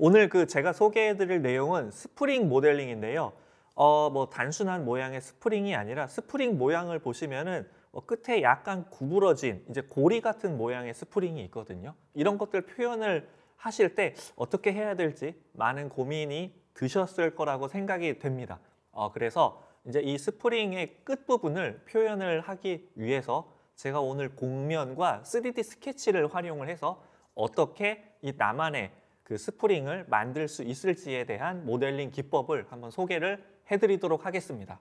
오늘 그 제가 소개해드릴 내용은 스프링 모델링인데요. 어, 뭐 단순한 모양의 스프링이 아니라 스프링 모양을 보시면은 뭐 끝에 약간 구부러진 이제 고리 같은 모양의 스프링이 있거든요. 이런 것들 표현을 하실 때 어떻게 해야 될지 많은 고민이 드셨을 거라고 생각이 됩니다. 어, 그래서 이제 이 스프링의 끝부분을 표현을 하기 위해서 제가 오늘 공면과 3D 스케치를 활용을 해서 어떻게 이 나만의 그 스프링을 만들 수 있을지에 대한 모델링 기법을 한번 소개를 해드리도록 하겠습니다.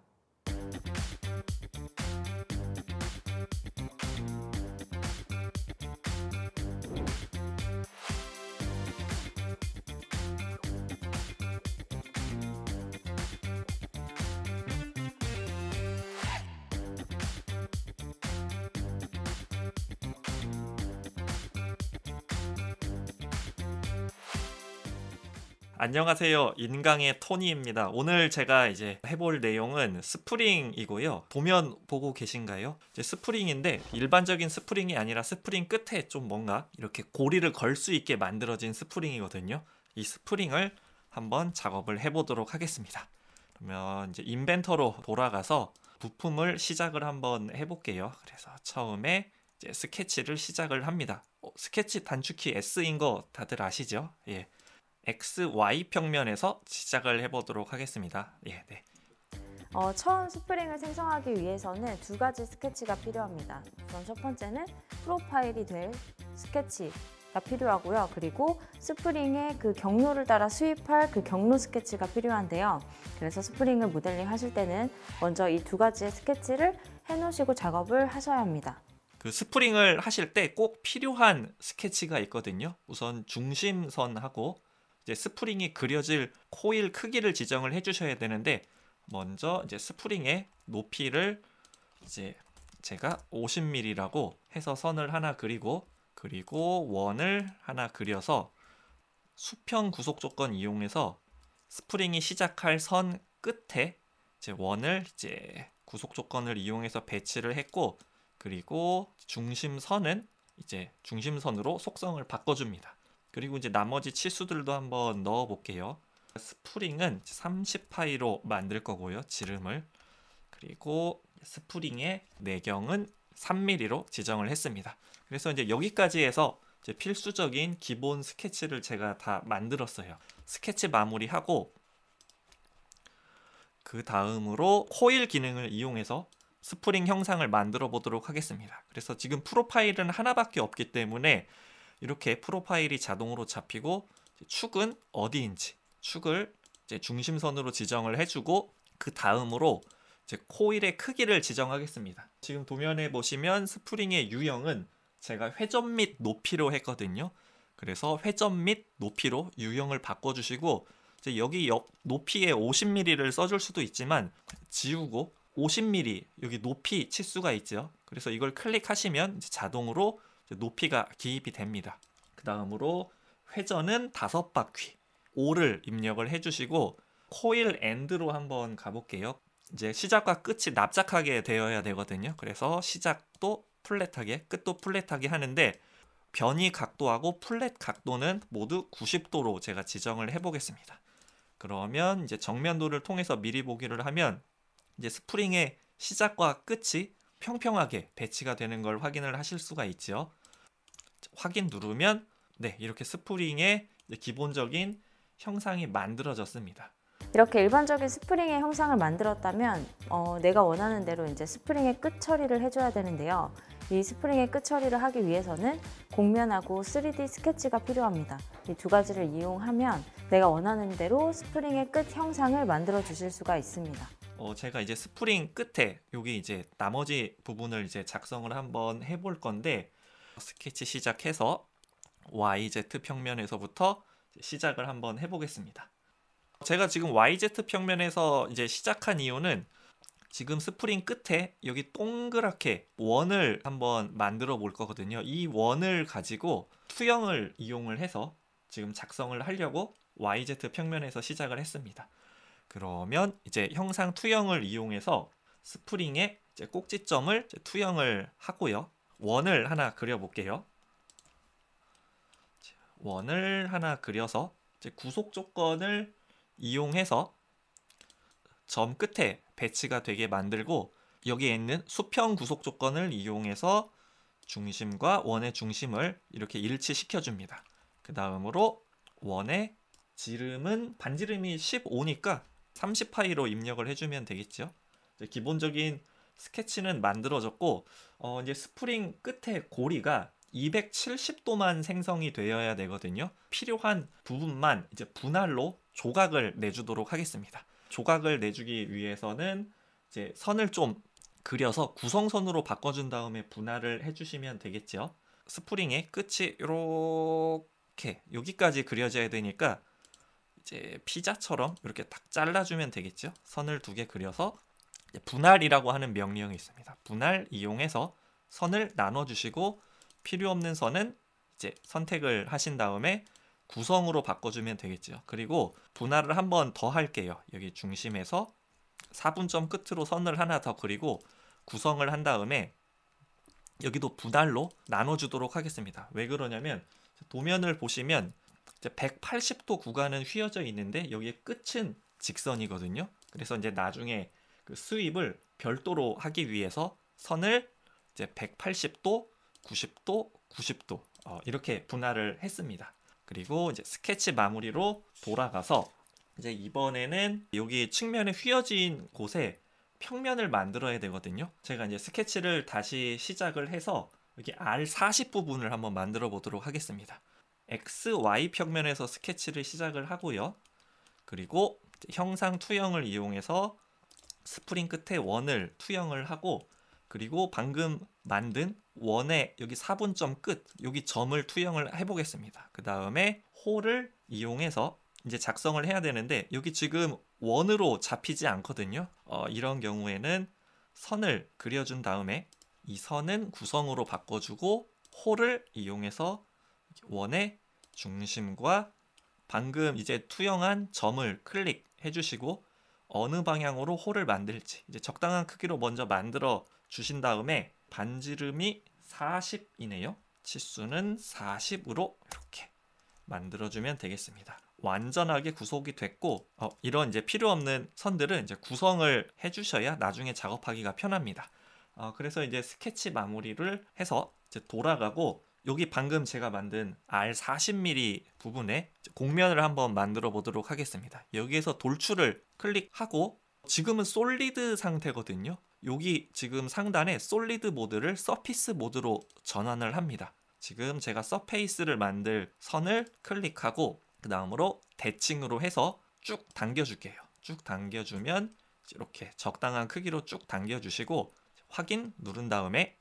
안녕하세요. 인강의 토니입니다. 오늘 제가 이제 해볼 내용은 스프링이고요. 도면 보고 계신가요? 이제 스프링인데 일반적인 스프링이 아니라 스프링 끝에 좀 뭔가 이렇게 고리를 걸 수 있게 만들어진 스프링이거든요. 이 스프링을 한번 작업을 해보도록 하겠습니다. 그러면 이제 인벤터로 돌아가서 부품을 시작을 한번 해볼게요. 그래서 처음에 이제 스케치를 시작을 합니다. 어, 스케치 단축키 S인 거 다들 아시죠? 예. XY 평면에서 시작을 해보도록 하겠습니다. 예, 네. 어, 처음 스프링을 생성하기 위해서는 두 가지 스케치가 필요합니다. 우선 첫 번째는 프로파일이 될 스케치가 필요하고요. 그리고 스프링의 그 경로를 따라 수입할 그 경로 스케치가 필요한데요. 그래서 스프링을 모델링 하실 때는 먼저 이 두 가지의 스케치를 해놓으시고 작업을 하셔야 합니다. 그 스프링을 하실 때 꼭 필요한 스케치가 있거든요. 우선 중심선하고 이제 스프링이 그려질 코일 크기를 지정을 해주셔야 되는데 먼저 이제 스프링의 높이를 이제 제가 50mm라고 해서 선을 하나 그리고 그리고 원을 하나 그려서 수평 구속 조건 이용해서 스프링이 시작할 선 끝에 이제 원을 이제 구속 조건을 이용해서 배치를 했고 그리고 중심선은 이제 중심선으로 속성을 바꿔줍니다. 그리고 이제 나머지 치수들도 한번 넣어 볼게요. 스프링은 30파이로 만들 거고요. 지름을. 그리고 스프링의 내경은 3mm로 지정을 했습니다. 그래서 이제 여기까지 해서 이제 필수적인 기본 스케치를 제가 다 만들었어요. 스케치 마무리하고 그 다음으로 코일 기능을 이용해서 스프링 형상을 만들어 보도록 하겠습니다. 그래서 지금 프로파일은 하나밖에 없기 때문에 이렇게 프로파일이 자동으로 잡히고 축은 어디인지 축을 중심선으로 지정을 해주고 그 다음으로 코일의 크기를 지정하겠습니다. 지금 도면에 보시면 스프링의 유형은 제가 회전 및 높이로 했거든요. 그래서 회전 및 높이로 유형을 바꿔주시고 여기 높이에 50mm를 써줄 수도 있지만 지우고 50mm 여기 높이 치수가 있죠. 그래서 이걸 클릭하시면 자동으로 높이가 기입이 됩니다. 그 다음으로 회전은 다섯 바퀴 5를 입력을 해주시고 코일 엔드로 한번 가볼게요. 이제 시작과 끝이 납작하게 되어야 되거든요. 그래서 시작도 플랫하게 끝도 플랫하게 하는데 변이 각도하고 플랫 각도는 모두 90도로 제가 지정을 해보겠습니다. 그러면 이제 정면도를 통해서 미리 보기를 하면 이제 스프링의 시작과 끝이 평평하게 배치가 되는 걸 확인을 하실 수가 있죠. 확인 누르면 네 이렇게 스프링의 기본적인 형상이 만들어졌습니다. 이렇게 일반적인 스프링의 형상을 만들었다면 어, 내가 원하는 대로 이제 스프링의 끝 처리를 해줘야 되는데요. 이 스프링의 끝 처리를 하기 위해서는 곡면하고 3D 스케치가 필요합니다. 이 두 가지를 이용하면 내가 원하는 대로 스프링의 끝 형상을 만들어 주실 수가 있습니다. 어, 제가 이제 스프링 끝에 여기 이제 나머지 부분을 이제 작성을 한번 해볼 건데 스케치 시작해서 YZ 평면에서부터 시작을 한번 해보겠습니다. 제가 지금 YZ 평면에서 이제 시작한 이유는 지금 스프링 끝에 여기 동그랗게 원을 한번 만들어 볼 거거든요. 이 원을 가지고 투영을 이용을 해서 지금 작성을 하려고 YZ 평면에서 시작을 했습니다. 그러면 이제 형상 투영을 이용해서 스프링의 이제 꼭지점을 이제 투영을 하고요. 원을 하나 그려볼게요. 원을 하나 그려서 이제 구속 조건을 이용해서 점 끝에 배치가 되게 만들고 여기에 있는 수평 구속 조건을 이용해서 중심과 원의 중심을 이렇게 일치시켜줍니다. 그 다음으로 원의 지름은 반지름이 15니까 30파이로 입력을 해주면 되겠죠. 기본적인 스케치는 만들어졌고 어, 이제 스프링 끝에 고리가 270도만 생성이 되어야 되거든요. 필요한 부분만 이제 분할로 조각을 내주도록 하겠습니다. 조각을 내주기 위해서는 이제 선을 좀 그려서 구성선으로 바꿔준 다음에 분할을 해주시면 되겠죠. 스프링의 끝이 이렇게 여기까지 그려져야 되니까 이제 피자처럼 이렇게 딱 잘라주면 되겠죠. 선을 두 개 그려서 분할이라고 하는 명령이 있습니다. 분할 이용해서 선을 나눠주시고 필요 없는 선은 이제 선택을 하신 다음에 구성으로 바꿔주면 되겠죠. 그리고 분할을 한번 더 할게요. 여기 중심에서 4분점 끝으로 선을 하나 더 그리고 구성을 한 다음에 여기도 분할로 나눠주도록 하겠습니다. 왜 그러냐면 도면을 보시면 이제 180도 구간은 휘어져 있는데 여기에 끝은 직선이거든요. 그래서 이제 나중에 그 수입을 별도로 하기 위해서 선을 이제 180도, 90도, 90도 어, 이렇게 분할을 했습니다. 그리고 이제 스케치 마무리로 돌아가서 이제 이번에는 여기 측면에 휘어진 곳에 평면을 만들어야 되거든요. 제가 이제 스케치를 다시 시작을 해서 여기 R40 부분을 한번 만들어 보도록 하겠습니다. XY 평면에서 스케치를 시작을 하고요. 그리고 형상 투영을 이용해서 스프링 끝에 원을 투영을 하고 그리고 방금 만든 원의 여기 4분점 끝 여기 점을 투영을 해보겠습니다. 그 다음에 홀을 이용해서 이제 작성을 해야 되는데 여기 지금 원으로 잡히지 않거든요. 어, 이런 경우에는 선을 그려준 다음에 이 선은 구성으로 바꿔주고 홀을 이용해서 원의 중심과 방금 이제 투영한 점을 클릭해 주시고 어느 방향으로 홀을 만들지 이제 적당한 크기로 먼저 만들어 주신 다음에 반지름이 40이네요. 치수는 40으로 이렇게 만들어주면 되겠습니다. 완전하게 구속이 됐고 어, 이런 이제 필요 없는 선들은 이제 구성을 해주셔야 나중에 작업하기가 편합니다. 어, 그래서 이제 스케치 마무리를 해서 이제 돌아가고 여기 방금 제가 만든 R40mm 부분에 공면을 한번 만들어 보도록 하겠습니다. 여기에서 돌출을 클릭하고 지금은 솔리드 상태거든요. 여기 지금 상단에 솔리드 모드를 서피스 모드로 전환을 합니다. 지금 제가 서페이스를 만들 선을 클릭하고 그 다음으로 대칭으로 해서 쭉 당겨줄게요. 쭉 당겨주면 이렇게 적당한 크기로 쭉 당겨주시고 확인 누른 다음에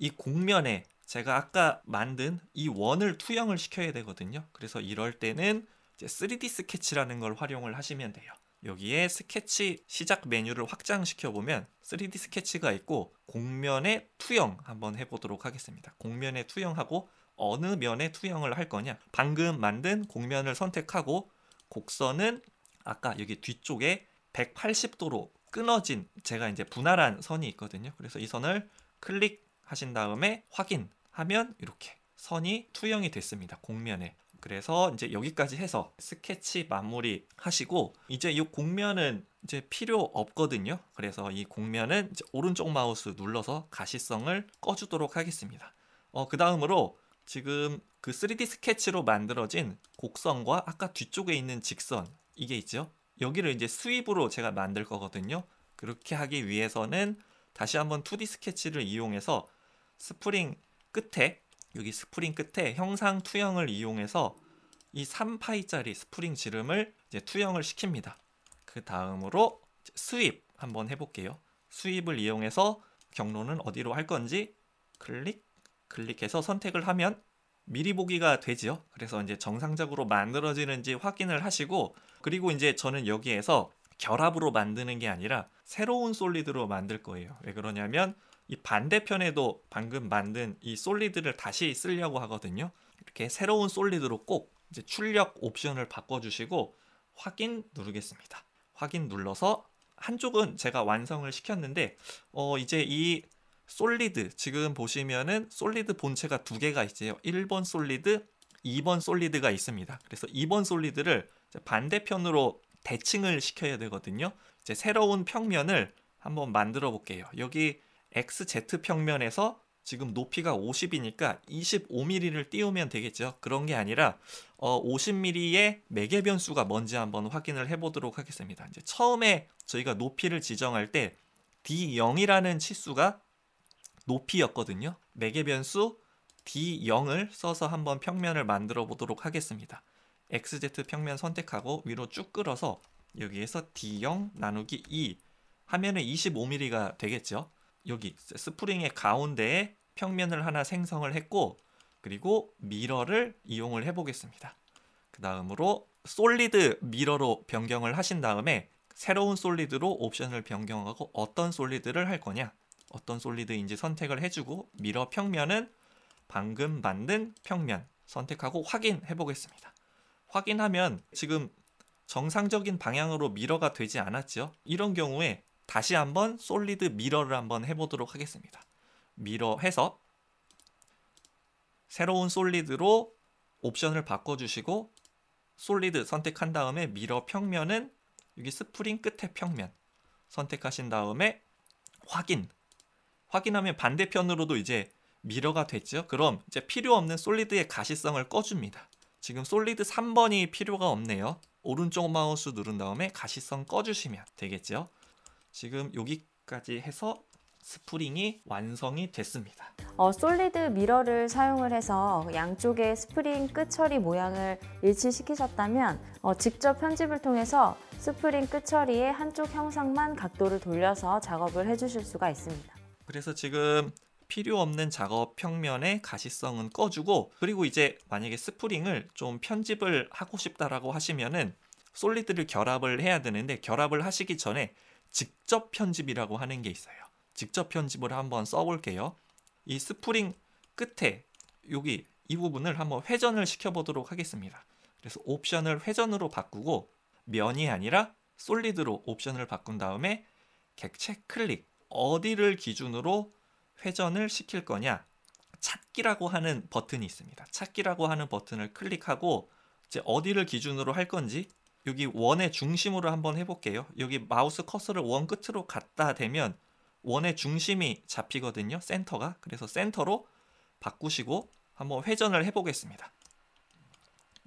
이공면에 제가 아까 만든 이 원을 투영을 시켜야 되거든요. 그래서 이럴 때는 이제 3D 스케치라는 걸 활용을 하시면 돼요. 여기에 스케치 시작 메뉴를 확장시켜 보면 3D 스케치가 있고 공면에 투영 한번 해보도록 하겠습니다. 공면에 투영하고 어느 면에 투영을 할 거냐 방금 만든 공면을 선택하고 곡선은 아까 여기 뒤쪽에 180도로 끊어진 제가 이제 분할한 선이 있거든요. 그래서 이 선을 클릭 하신 다음에 확인하면 이렇게 선이 투영이 됐습니다. 공면에 그래서 이제 여기까지 해서 스케치 마무리 하시고 이제 이공면은 이제 필요 없거든요. 그래서 이공면은 오른쪽 마우스 눌러서 가시성을 꺼주도록 하겠습니다. 어, 그 다음으로 지금 그 3D 스케치로 만들어진 곡선과 아까 뒤쪽에 있는 직선 이게 있죠. 여기를 이제 수입으로 제가 만들 거거든요. 그렇게 하기 위해서는 다시 한번 2D 스케치를 이용해서 스프링 끝에 여기 스프링 끝에 형상 투영을 이용해서 이 3파이짜리 스프링 지름을 이제 투영을 시킵니다. 그 다음으로 스윕 한번 해볼게요. 스윕을 이용해서 경로는 어디로 할 건지 클릭, 클릭해서 선택을 하면 미리 보기가 되지요. 그래서 이제 정상적으로 만들어지는지 확인을 하시고 그리고 이제 저는 여기에서 결합으로 만드는 게 아니라 새로운 솔리드로 만들 거예요. 왜 그러냐면 이 반대편에도 방금 만든 이 솔리드를 다시 쓰려고 하거든요. 이렇게 새로운 솔리드로 꼭 이제 출력 옵션을 바꿔주시고 확인 누르겠습니다. 확인 눌러서 한쪽은 제가 완성을 시켰는데 어 이제 이 솔리드 지금 보시면은 솔리드 본체가 두 개가 있어요. 1번 솔리드, 2번 솔리드가 있습니다. 그래서 2번 솔리드를 반대편으로 대칭을 시켜야 되거든요. 이제 새로운 평면을 한번 만들어 볼게요. 여기 XZ 평면에서 지금 높이가 50이니까 25mm를 띄우면 되겠죠. 그런 게 아니라 어, 50mm의 매개 변수가 뭔지 한번 확인을 해보도록 하겠습니다. 이제 처음에 저희가 높이를 지정할 때 D0이라는 치수가 높이였거든요. 매개 변수 D0을 써서 한번 평면을 만들어 보도록 하겠습니다. XZ 평면 선택하고 위로 쭉 끌어서 여기에서 D0 나누기 2 하면은 25mm가 되겠죠. 여기 스프링의 가운데에 평면을 하나 생성을 했고 그리고 미러를 이용을 해 보겠습니다. 그 다음으로 솔리드 미러로 변경을 하신 다음에 새로운 솔리드로 옵션을 변경하고 어떤 솔리드를 할 거냐 어떤 솔리드인지 선택을 해주고 미러 평면은 방금 만든 평면 선택하고 확인해 보겠습니다. 확인하면 지금 정상적인 방향으로 미러가 되지 않았죠. 이런 경우에 다시 한번 솔리드 미러를 한번 해보도록 하겠습니다. 미러 해서 새로운 솔리드로 옵션을 바꿔주시고 솔리드 선택한 다음에 미러 평면은 여기 스프링 끝에 평면 선택하신 다음에 확인 확인하면 반대편으로도 이제 미러가 됐죠. 그럼 이제 필요 없는 솔리드의 가시성을 꺼줍니다. 지금 솔리드 3번이 필요가 없네요. 오른쪽 마우스 누른 다음에 가시성 꺼주시면 되겠죠. 지금 여기까지 해서 스프링이 완성이 됐습니다. 어, 솔리드 미러를 사용을 해서 양쪽의 스프링 끝처리 모양을 일치시키셨다면 어, 직접 편집을 통해서 스프링 끝처리의 한쪽 형상만 각도를 돌려서 작업을 해주실 수가 있습니다. 그래서 지금 필요 없는 작업 평면의 가시성은 꺼주고 그리고 이제 만약에 스프링을 좀 편집을 하고 싶다라고 하시면은 솔리드를 결합을 해야 되는데 결합을 하시기 전에 직접 편집이라고 하는 게 있어요. 직접 편집을 한번 써볼게요. 이 스프링 끝에 여기 이 부분을 한번 회전을 시켜보도록 하겠습니다. 그래서 옵션을 회전으로 바꾸고 면이 아니라 솔리드로 옵션을 바꾼 다음에 객체 클릭 어디를 기준으로 회전을 시킬 거냐 찾기라고 하는 버튼이 있습니다. 찾기라고 하는 버튼을 클릭하고 이제 어디를 기준으로 할 건지 여기 원의 중심으로 한번 해볼게요. 여기 마우스 커서를 원 끝으로 갖다 대면 원의 중심이 잡히거든요. 센터가. 그래서 센터로 바꾸시고 한번 회전을 해보겠습니다.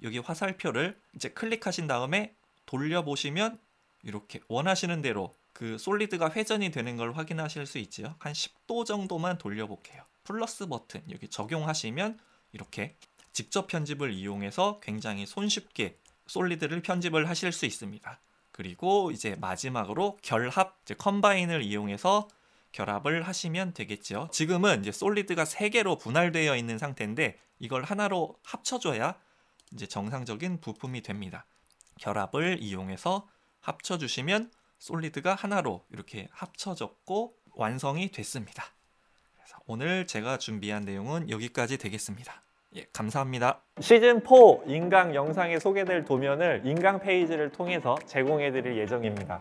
여기 화살표를 이제 클릭하신 다음에 돌려보시면 이렇게 원하시는 대로 그 솔리드가 회전이 되는 걸 확인하실 수있죠한 10도 정도만 돌려볼게요. 플러스 버튼 여기 적용하시면 이렇게 직접 편집을 이용해서 굉장히 손쉽게 솔리드를 편집을 하실 수 있습니다. 그리고 이제 마지막으로 결합, 이제 컴바인을 이용해서 결합을 하시면 되겠죠. 지금은 이제 솔리드가 세 개로 분할되어 있는 상태인데 이걸 하나로 합쳐줘야 이제 정상적인 부품이 됩니다. 결합을 이용해서 합쳐주시면 솔리드가 하나로 이렇게 합쳐졌고 완성이 됐습니다. 그래서 오늘 제가 준비한 내용은 여기까지 되겠습니다. 예, 감사합니다. 시즌4 인강 영상에 소개될 도면을 인강 페이지를 통해서 제공해드릴 예정입니다.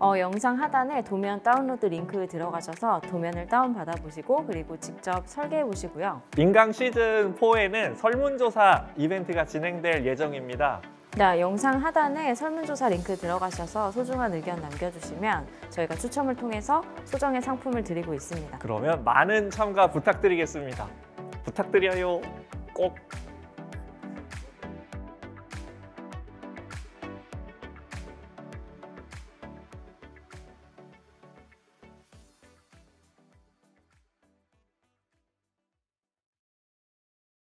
어, 영상 하단에 도면 다운로드 링크 들어가셔서 도면을 다운받아 보시고 그리고 직접 설계해 보시고요. 인강 시즌4에는 설문조사 이벤트가 진행될 예정입니다. 네, 영상 하단에 설문조사 링크 들어가셔서 소중한 의견 남겨주시면 저희가 추첨을 통해서 소정의 상품을 드리고 있습니다. 그러면 많은 참가 부탁드리겠습니다. 부탁드려요. こう。